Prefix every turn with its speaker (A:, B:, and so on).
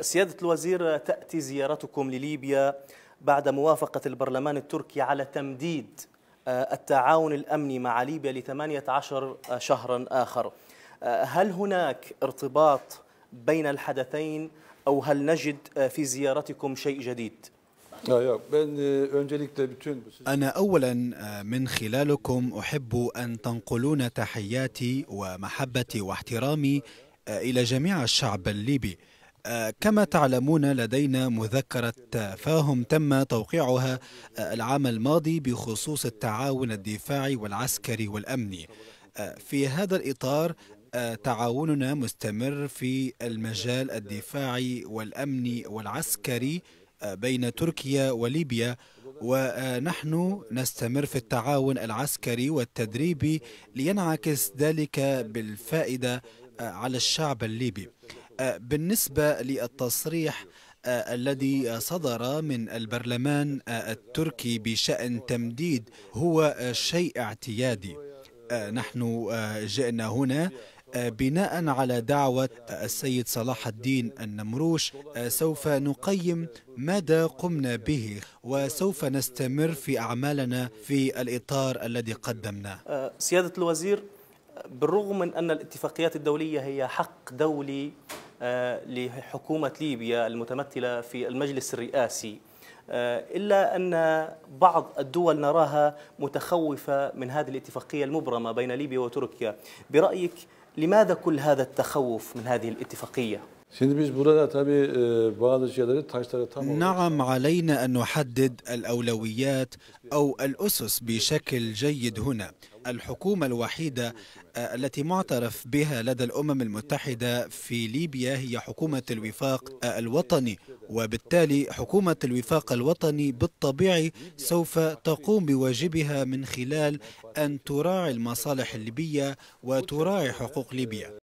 A: سيادة الوزير تأتي زيارتكم لليبيا بعد موافقة البرلمان التركي على تمديد آه، التعاون الأمني مع ليبيا ل 18 آه، شهرا آخر آه، هل هناك ارتباط بين الحدثين أو هل نجد في زيارتكم شيء جديد؟
B: أنا أولا من خلالكم أحب أن تنقلون تحياتي ومحبتي واحترامي إلى جميع الشعب الليبي كما تعلمون لدينا مذكرة تفاهم تم توقيعها العام الماضي بخصوص التعاون الدفاعي والعسكري والأمني في هذا الإطار تعاوننا مستمر في المجال الدفاعي والأمني والعسكري آه، بين تركيا وليبيا ونحن نستمر في التعاون العسكري والتدريبي لينعكس ذلك بالفائدة آه، على الشعب الليبي بالنسبة للتصريح آه، الذي صدر من البرلمان آه، التركي بشأن تمديد هو شيء اعتيادي آه، نحن جئنا هنا بناء على دعوة السيد صلاح الدين النمروش سوف نقيم ماذا قمنا به وسوف نستمر في أعمالنا في الإطار الذي قدمناه
A: سيادة الوزير بالرغم من أن الاتفاقيات الدولية هي حق دولي آه، لحكومة ليبيا المتمثلة في المجلس الرئاسي آه، إلا أن بعض الدول نراها متخوفة من هذه الاتفاقية المبرمة بين ليبيا وتركيا برأيك لماذا كل هذا التخوف من هذه الاتفاقية؟ E, نعم
B: علينا أن نحدد الأولويات أو الأسس بشكل جيد هنا الحكومة الوحيدة آه، التي معترف بها لدى الأمم المتحدة في ليبيا هي حكومة الوفاق آه، الوطني وبالتالي حكومة الوفاق الوطني بالطبيعي سوف تقوم بواجبها من خلال أن تراعي المصالح الليبية وتراعي حقوق ليبيا